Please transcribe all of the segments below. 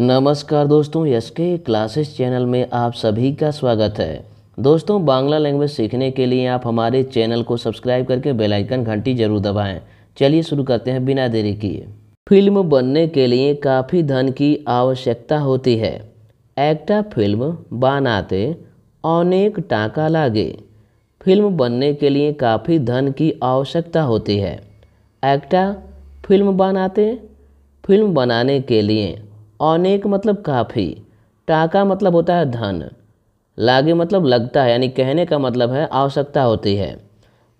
नमस्कार दोस्तों यश के क्लासेस चैनल में आप सभी का स्वागत है दोस्तों बांग्ला लैंग्वेज सीखने के लिए आप हमारे चैनल को सब्सक्राइब करके बेल आइकन घंटी जरूर दबाएं चलिए शुरू करते हैं बिना देरी किए फिल्म बनने के लिए काफ़ी धन की आवश्यकता होती है एक्टा फिल्म बनाते अनेक टाका लागे फिल्म बनने के लिए काफ़ी धन की आवश्यकता होती है एक्टा फिल्म बनाते फिल्म बनाने के लिए अनेक मतलब काफ़ी टाका मतलब होता है धन लागे मतलब लगता है यानी कहने का मतलब है आवश्यकता होती है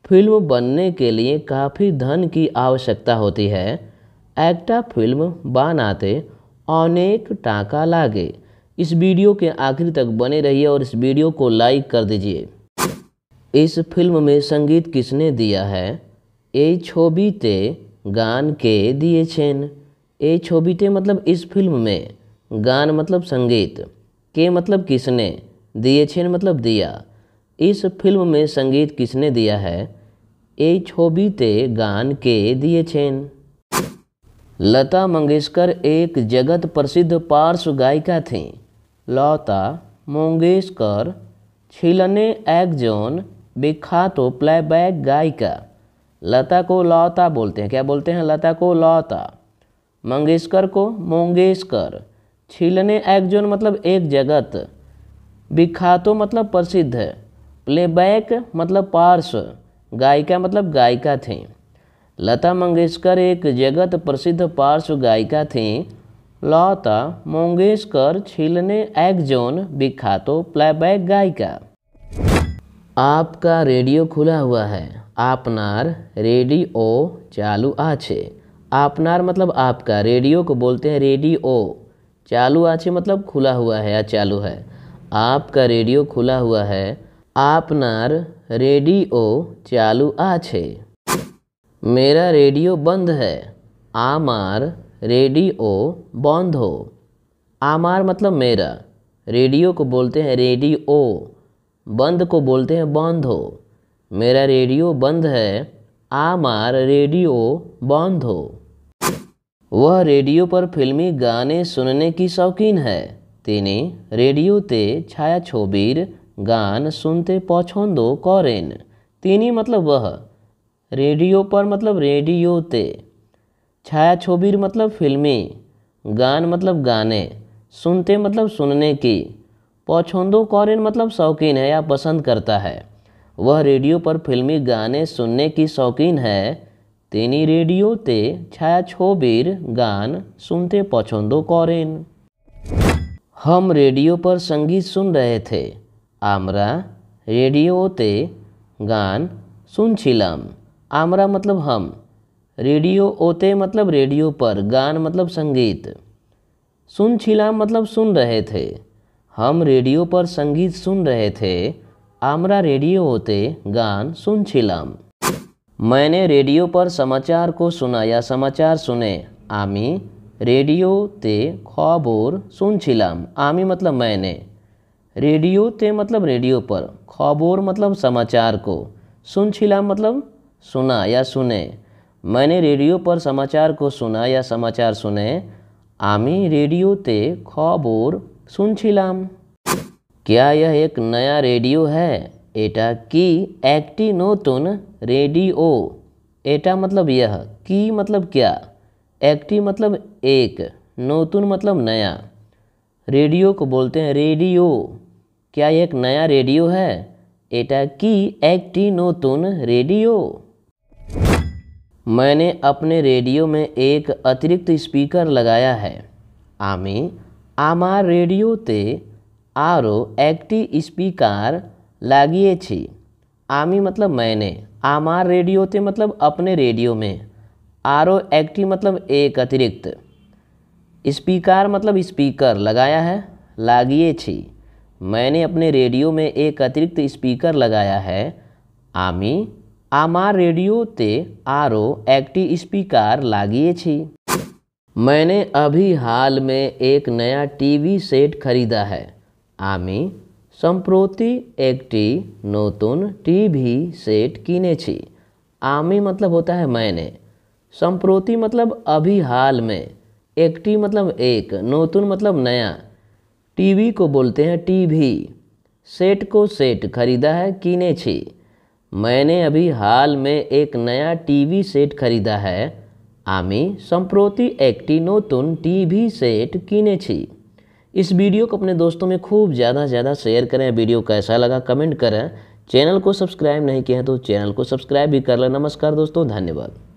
फिल्म बनने के लिए काफ़ी धन की आवश्यकता होती है एक्टा फिल्म बनाते अनेक टाका लागे इस वीडियो के आखिर तक बने रहिए और इस वीडियो को लाइक कर दीजिए इस फिल्म में संगीत किसने दिया है छवि गान के दिए দিয়েছেন मतलब इस फिल्म में गान मतलब संगीत के मतलब किसने दिए छ मतलब दिया इस फिल्म में संगीत किसने दिया है এই गान के दिए দিয়েছেন लता मंगेशकर एक जगत प्रसिद्ध पार्श्व गायिका थीं लता मंगेशकर छिलने একজন विख्यात प्लेबैक गायिका लता को लौता बोलते हैं क्या बोलते हैं लता को लौता मंगेशकर को मोंगेशकर छिलने एक्जोन मतलब एक जगत विख्यातो मतलब प्रसिद्ध है प्लेबैक मतलब पार्श्व गायिका मतलब गायिका थी लता मंगेशकर एक जगत प्रसिद्ध पार्श्व गायिका थी लौता मंगेशकर छिलने एक्जोन विख्यातो प्लेबैक गायिका आपका रेडियो खुला हुआ है আপনার রেডিও चालू आछे आपनार मतलब आपका रेडियो को बोलते हैं रेडियो चालू आछे मतलब खुला हुआ है या चालू है आपका रेडियो खुला हुआ है आपनार रेडियो चालू आछे मेरा रेडियो बंद है आमार रेडियो बंद हो आमार मतलब मेरा रेडियो को बोलते हैं रेडियो बंद को बोलते हैं बंद हो मेरा रेडियो बंद है आमार रेडियो बंद हो वह रेडियो पर फिल्मी गाने सुनने की शौकीन है तिने रेडियो ते छाया छोबीर गान सुनते पछंदो करें तीनी मतलब वह रेडियो पर मतलब रेडियो ते छाया छोबीर मतलब फिल्मी गान मतलब गाने सुनते मतलब सुनने की पोछों दो करें मतलब शौकीन है या पसंद करता है वह रेडियो पर फिल्मी गाने सुनने की शौकीन है रेडियो ते छाया छोबीर गान सुनते पछंदो करें हम रेडियो पर संगीत सुन रहे थे ते गान सुन छिलम आमरा मतलब हम रेडियो ओते मतलब रेडियो पर गान मतलब संगीत सुनছিলাম मतलब सुन रहे थे हम रेडियो पर संगीत सुन रहे थे रेडियो होते गान सुन छिलाम मैंने रेडियो पर समाचार को सुना या समाचार सुने आमी ते खबर सुन छिलाम आमी मतलब मैंने ते मतलब रेडियो पर खबोर मतलब समाचार को छिलाम मतलब सुना या सुने मैंने रेडियो पर समाचार को सुना या समाचार सुने आमी रेडियो खबर खबोर छिलाम क्या यह एक नया रेडियो है एटा की एक्टिनोतुन रेडियो एटा मतलब यह की मतलब क्या एक्टी मतलब एक नोतुन मतलब नया रेडियो को बोलते हैं रेडियो क्या यह एक नया रेडियो है एटा की एक्टी नोतुन रेडियो मैंने अपने रेडियो में एक अतिरिक्त स्पीकर लगाया है आमी आमार रेडियो ते আরও একটি लागिए লাগিয়েছি आमी मतलब मैंने आमार रेडियो রেডিওতে मतलब अपने रेडियो में आरो एक्टी मतलब एक अतिरिक्त स्पीकर मतलब स्पीकर लगाया है लागिए छी मैंने अपने रेडियो में एक अतिरिक्त स्पीकर लगाया है आमी आमार ते आरो एक्टी स्पीकर लागिए छी मैंने अभी हाल में एक नया टीवी सेट खरीदा है আমি সম্প্রতি একটি নতুন सेट कीने छी। आमी मतलब होता है मैंने संप्रति मतलब अभी हाल में एक्टी मतलब एक नतून मतलब नया टीवी को बोलते हैं टीवी सेट को सेट खरीदा है कीने छी मैंने अभी हाल में एक नया टीवी सेट खरीदा है आमी संप्रति एक्टी टी टीवी सेट कीने छी इस वीडियो को अपने दोस्तों में खूब ज़्यादा से ज़्यादा शेयर करें वीडियो कैसा लगा कमेंट करें चैनल को सब्सक्राइब नहीं किया है तो चैनल को सब्सक्राइब भी कर लें नमस्कार दोस्तों धन्यवाद